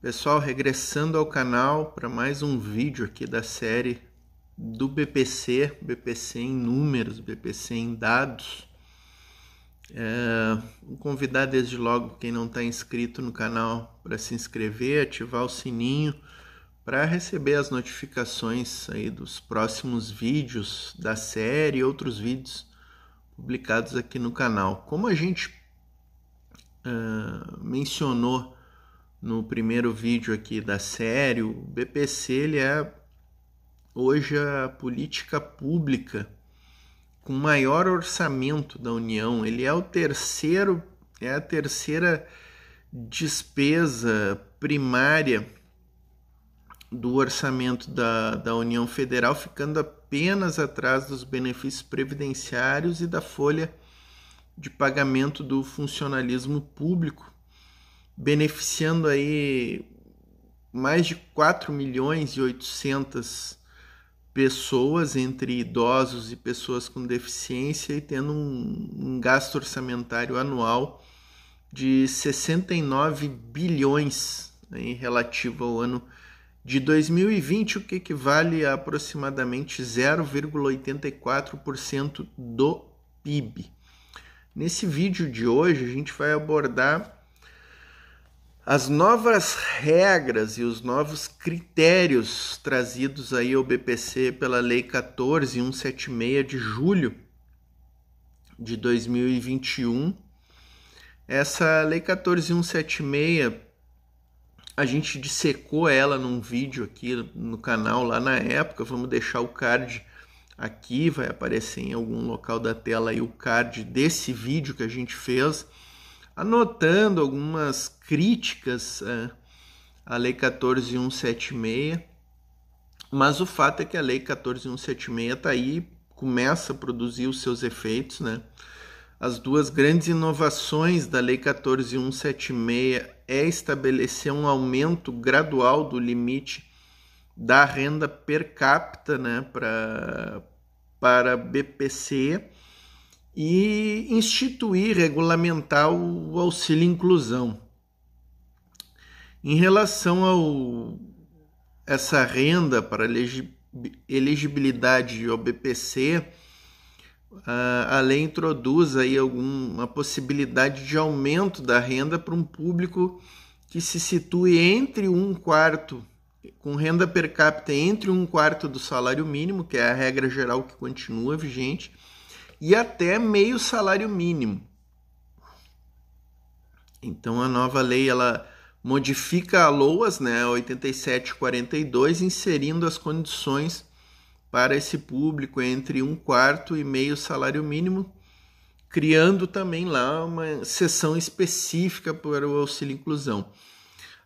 Pessoal, regressando ao canal para mais um vídeo aqui da série do BPC, BPC em números, BPC em dados. É, vou convidar desde logo quem não está inscrito no canal para se inscrever, ativar o sininho para receber as notificações aí dos próximos vídeos da série e outros vídeos publicados aqui no canal. Como a gente é, mencionou no primeiro vídeo aqui da série, o BPC ele é hoje a política pública com maior orçamento da União. Ele é o terceiro, é a terceira despesa primária do orçamento da, da União Federal, ficando apenas atrás dos benefícios previdenciários e da folha de pagamento do funcionalismo público beneficiando aí mais de 4 milhões e 800 pessoas entre idosos e pessoas com deficiência e tendo um, um gasto orçamentário anual de 69 bilhões né, em relativo ao ano de 2020, o que equivale a aproximadamente 0,84% do PIB. Nesse vídeo de hoje, a gente vai abordar as novas regras e os novos critérios trazidos aí ao BPC pela Lei 14176 de julho de 2021. Essa Lei 14176 a gente dissecou ela num vídeo aqui no canal lá na época, vamos deixar o card aqui, vai aparecer em algum local da tela aí o card desse vídeo que a gente fez anotando algumas críticas é, à Lei 14176, mas o fato é que a Lei 14176 está aí, começa a produzir os seus efeitos, né? As duas grandes inovações da Lei 14176 é estabelecer um aumento gradual do limite da renda per capita né, pra, para BPC e instituir, regulamentar o auxílio inclusão. Em relação a essa renda para elegibilidade ao BPC, a lei introduz aí alguma possibilidade de aumento da renda para um público que se situe entre um quarto, com renda per capita entre um quarto do salário mínimo, que é a regra geral que continua vigente, e até meio salário mínimo. Então a nova lei ela modifica a LOAS, né, 8742, inserindo as condições para esse público entre um quarto e meio salário mínimo, criando também lá uma seção específica para o auxílio inclusão.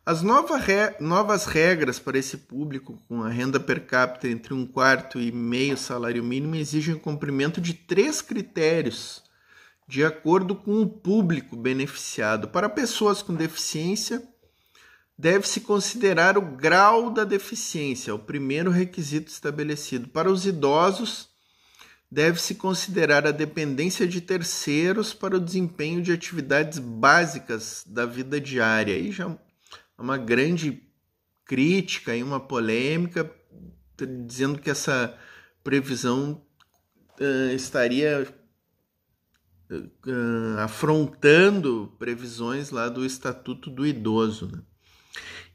As novas regras para esse público com a renda per capita entre um quarto e meio salário mínimo exigem cumprimento de três critérios de acordo com o público beneficiado. Para pessoas com deficiência, deve-se considerar o grau da deficiência, o primeiro requisito estabelecido. Para os idosos, deve-se considerar a dependência de terceiros para o desempenho de atividades básicas da vida diária. E já uma grande crítica e uma polêmica dizendo que essa previsão uh, estaria uh, afrontando previsões lá do Estatuto do Idoso. Né?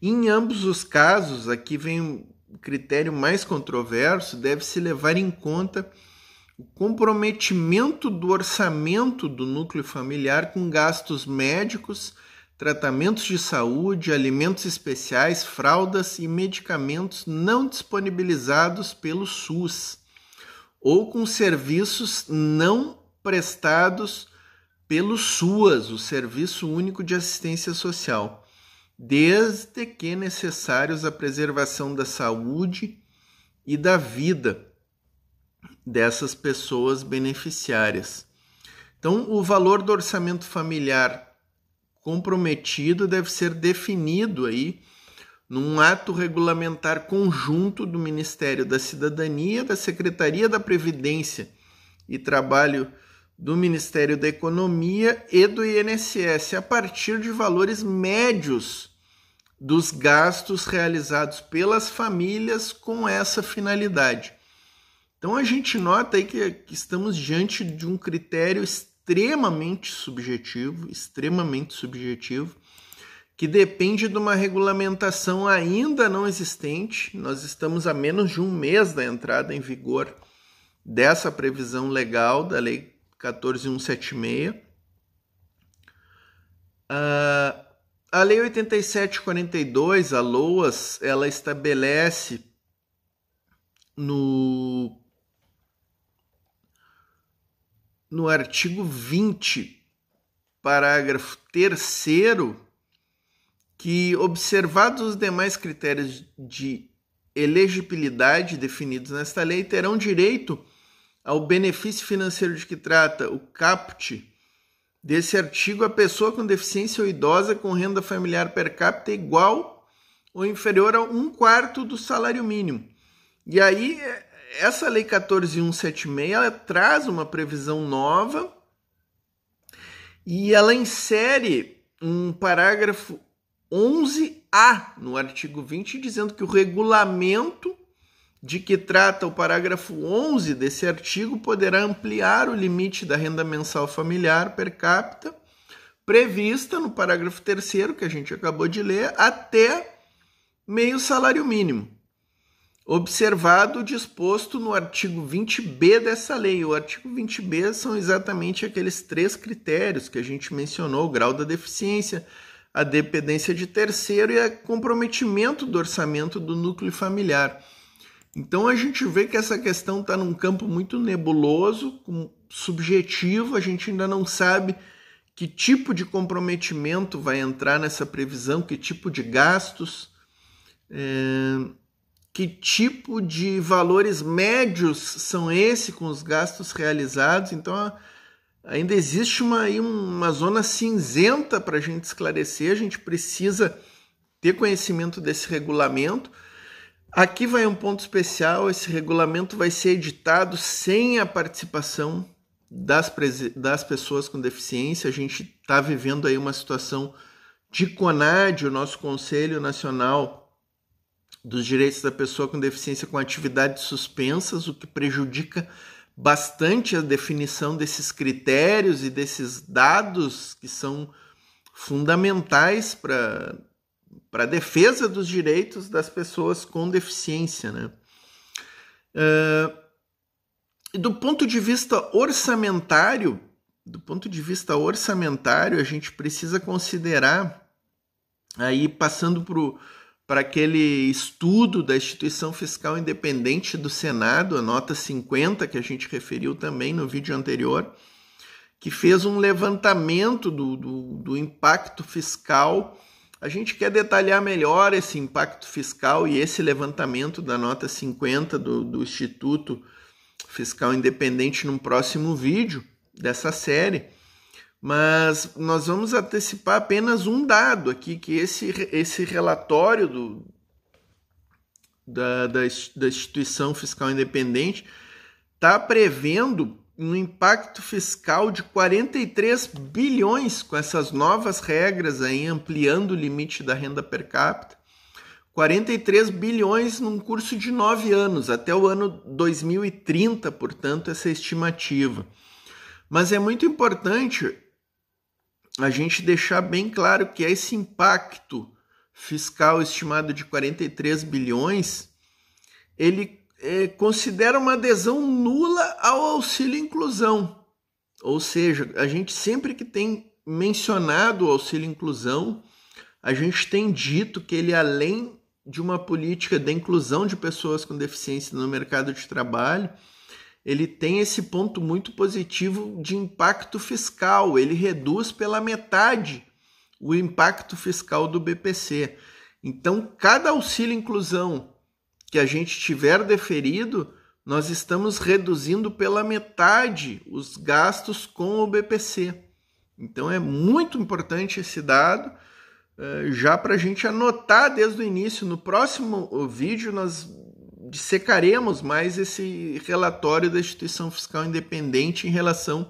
Em ambos os casos, aqui vem o um critério mais controverso, deve-se levar em conta o comprometimento do orçamento do núcleo familiar com gastos médicos tratamentos de saúde, alimentos especiais, fraldas e medicamentos não disponibilizados pelo SUS ou com serviços não prestados pelo SUAS, o Serviço Único de Assistência Social, desde que necessários à preservação da saúde e da vida dessas pessoas beneficiárias. Então, o valor do orçamento familiar comprometido deve ser definido aí num ato regulamentar conjunto do Ministério da Cidadania, da Secretaria da Previdência e Trabalho do Ministério da Economia e do INSS, a partir de valores médios dos gastos realizados pelas famílias com essa finalidade. Então a gente nota aí que, que estamos diante de um critério extremamente subjetivo, extremamente subjetivo, que depende de uma regulamentação ainda não existente. Nós estamos a menos de um mês da entrada em vigor dessa previsão legal da Lei 14176. Uh, ah, a Lei 8742, a LOAS, ela estabelece no no artigo 20, parágrafo 3, que, observados os demais critérios de elegibilidade definidos nesta lei, terão direito ao benefício financeiro de que trata o CAPT desse artigo a pessoa com deficiência ou idosa com renda familiar per capita igual ou inferior a um quarto do salário mínimo. E aí essa lei 14176 ela traz uma previsão nova e ela insere um parágrafo 11A no artigo 20 dizendo que o regulamento de que trata o parágrafo 11 desse artigo poderá ampliar o limite da renda mensal familiar per capita prevista no parágrafo 3 que a gente acabou de ler até meio salário mínimo observado disposto no artigo 20b dessa lei. O artigo 20b são exatamente aqueles três critérios que a gente mencionou: o grau da deficiência, a dependência de terceiro e o comprometimento do orçamento do núcleo familiar. Então a gente vê que essa questão está num campo muito nebuloso, subjetivo, a gente ainda não sabe que tipo de comprometimento vai entrar nessa previsão, que tipo de gastos. É que tipo de valores médios são esses com os gastos realizados. Então, ainda existe uma, uma zona cinzenta para a gente esclarecer, a gente precisa ter conhecimento desse regulamento. Aqui vai um ponto especial: esse regulamento vai ser editado sem a participação das, das pessoas com deficiência. A gente está vivendo aí uma situação de CONAD, o nosso Conselho Nacional dos direitos da pessoa com deficiência com atividades suspensas, o que prejudica bastante a definição desses critérios e desses dados que são fundamentais para a defesa dos direitos das pessoas com deficiência. Né? Uh, do ponto de vista orçamentário, do ponto de vista orçamentário, a gente precisa considerar aí passando para para aquele estudo da instituição fiscal independente do Senado, a nota 50 que a gente referiu também no vídeo anterior, que fez um levantamento do, do, do impacto fiscal. A gente quer detalhar melhor esse impacto fiscal e esse levantamento da nota 50 do, do Instituto Fiscal Independente num próximo vídeo dessa série mas nós vamos antecipar apenas um dado aqui, que esse, esse relatório do, da, da, da instituição fiscal independente está prevendo um impacto fiscal de 43 bilhões com essas novas regras aí ampliando o limite da renda per capita. 43 bilhões num curso de nove anos, até o ano 2030, portanto, essa estimativa. Mas é muito importante a gente deixar bem claro que esse impacto fiscal estimado de 43 bilhões, ele é, considera uma adesão nula ao auxílio inclusão. Ou seja, a gente sempre que tem mencionado o auxílio inclusão, a gente tem dito que ele além de uma política da inclusão de pessoas com deficiência no mercado de trabalho, ele tem esse ponto muito positivo de impacto fiscal, ele reduz pela metade o impacto fiscal do BPC. Então, cada auxílio inclusão que a gente tiver deferido, nós estamos reduzindo pela metade os gastos com o BPC. Então, é muito importante esse dado. Eh, já para a gente anotar desde o início, no próximo vídeo nós dissecaremos mais esse relatório da instituição fiscal independente em relação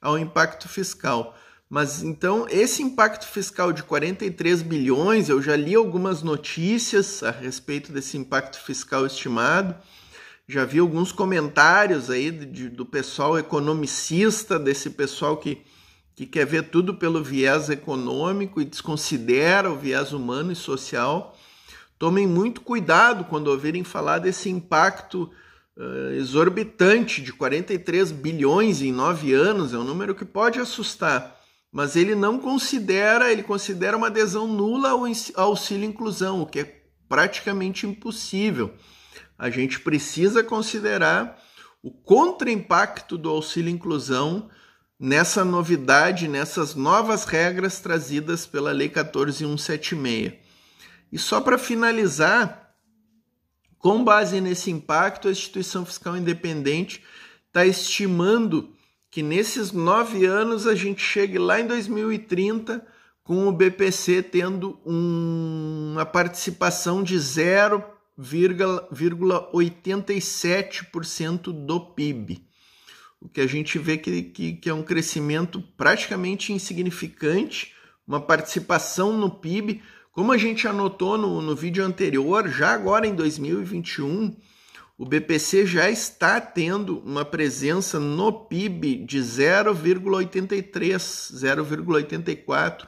ao impacto fiscal. Mas então, esse impacto fiscal de 43 bilhões, eu já li algumas notícias a respeito desse impacto fiscal estimado, já vi alguns comentários aí de, do pessoal economicista, desse pessoal que, que quer ver tudo pelo viés econômico e desconsidera o viés humano e social. Tomem muito cuidado quando ouvirem falar desse impacto uh, exorbitante de 43 bilhões em nove anos, é um número que pode assustar, mas ele não considera, ele considera uma adesão nula ao auxílio inclusão, o que é praticamente impossível. A gente precisa considerar o contra-impacto do auxílio inclusão nessa novidade, nessas novas regras trazidas pela Lei 14176. E só para finalizar, com base nesse impacto, a instituição fiscal independente está estimando que nesses nove anos a gente chegue lá em 2030 com o BPC tendo um, uma participação de 0,87% do PIB. O que a gente vê que, que, que é um crescimento praticamente insignificante, uma participação no PIB como a gente anotou no, no vídeo anterior, já agora em 2021, o BPC já está tendo uma presença no PIB de 0,83, 0,84,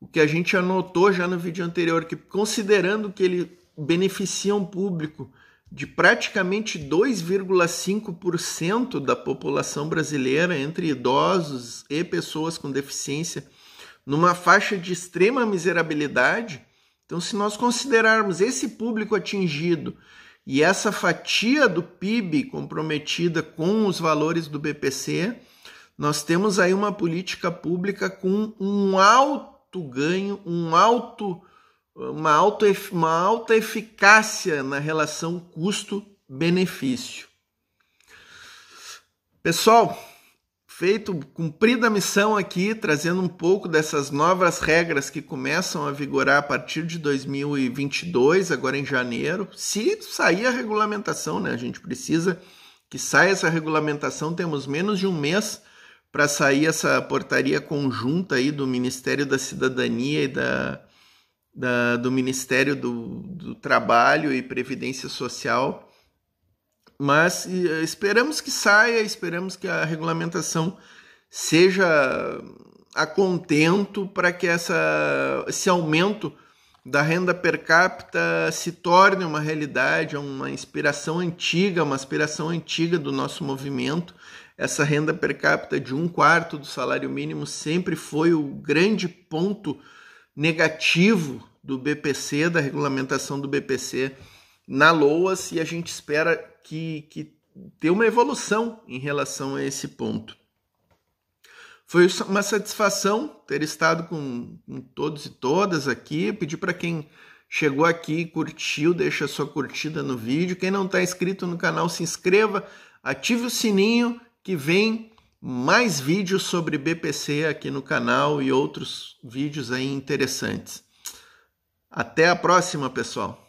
o que a gente anotou já no vídeo anterior, que considerando que ele beneficia um público de praticamente 2,5% da população brasileira entre idosos e pessoas com deficiência numa faixa de extrema miserabilidade. Então, se nós considerarmos esse público atingido e essa fatia do PIB comprometida com os valores do BPC, nós temos aí uma política pública com um alto ganho, um alto, uma, alto, uma alta eficácia na relação custo-benefício. Pessoal, feito, cumprida a missão aqui, trazendo um pouco dessas novas regras que começam a vigorar a partir de 2022, agora em janeiro. Se sair a regulamentação, né? A gente precisa que saia essa regulamentação, temos menos de um mês para sair essa portaria conjunta aí do Ministério da Cidadania e da, da do Ministério do, do Trabalho e Previdência Social mas eh, esperamos que saia, esperamos que a regulamentação seja a contento para que essa, esse aumento da renda per capita se torne uma realidade, uma inspiração antiga, uma aspiração antiga do nosso movimento. Essa renda per capita de um quarto do salário mínimo sempre foi o grande ponto negativo do BPC, da regulamentação do BPC na LOAS e a gente espera que, que tenha uma evolução em relação a esse ponto. Foi uma satisfação ter estado com, com todos e todas aqui. Pedir para quem chegou aqui, curtiu, deixa sua curtida no vídeo. Quem não está inscrito no canal, se inscreva, ative o sininho que vem mais vídeos sobre BPC aqui no canal e outros vídeos aí interessantes. Até a próxima, pessoal!